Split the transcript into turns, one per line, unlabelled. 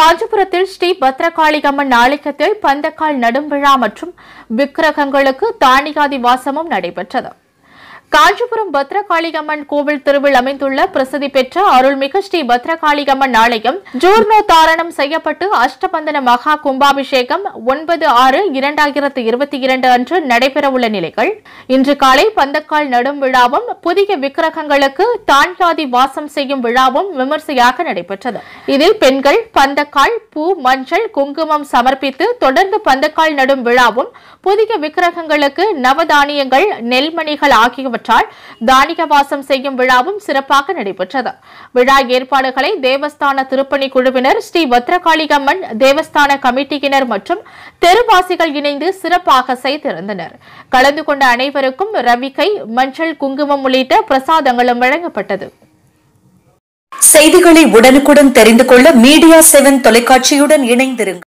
காஞ்சிபுரத்தில் ஸ்ரீ பத்ரகாளிகம்மன் ஆலயத்தில் பந்தக்கால் நடும் விழா மற்றும் விக்கிரகங்களுக்கு தானியாதி வாசமும் நடைபெற்றது காஞ்சிபுரம் பத்ரகாளிகம்மன் கோவில் திருவில் அமைந்துள்ள பிரசித்தி பெற்ற அருள்மிகு ஸ்ரீ பத்ரகாளிகம்மன் ஆலயம் ஜூர்ணோ தாரணம் செய்யப்பட்டு அஷ்டபந்தன மகா கும்பாபிஷேகம் ஒன்பது ஆறு இரண்டாயிரத்து இருபத்தி இரண்டு அன்று நடைபெறவுள்ள நிலைகள் இன்று காலை பந்தக்கால் நடும் விழாவும் புதிய விக்கிரகங்களுக்கு தான்யாதி வாசம் செய்யும் விழாவும் விமர்சையாக நடைபெற்றது இதில் பெண்கள் பந்தக்கால் பூ மஞ்சள் குங்குமம் சமர்ப்பித்து தொடர்ந்து பந்தக்கால் நடும் விழாவும் புதிய விக்கிரகங்களுக்கு நவதானியங்கள் நெல்மணிகள் ஆகியவற்றை நடைபெற்றால் தானிக வாசம் செய்யும் விழாவும் சிறப்பாக நடைபெற்றது விழா ஏற்பாடுகளை தேவஸ்தான திருப்பணி குழுவினர் ஸ்ரீ பத்ரகாளிகம்மன் தேவஸ்தான கமிட்டியினர் மற்றும் தெருவாசிகள் இணைந்து சிறப்பாக செய்திருந்தனர் கலந்து கொண்ட அனைவருக்கும் ரவிக்கை மஞ்சள் குங்குமம் உள்ளிட்ட பிரசாதங்களும் வழங்கப்பட்டது
செய்திகளை உடனுக்குடன் தெரிந்து கொள்ள மீடியா செவன் தொலைக்காட்சியுடன் இணைந்திருங்கள்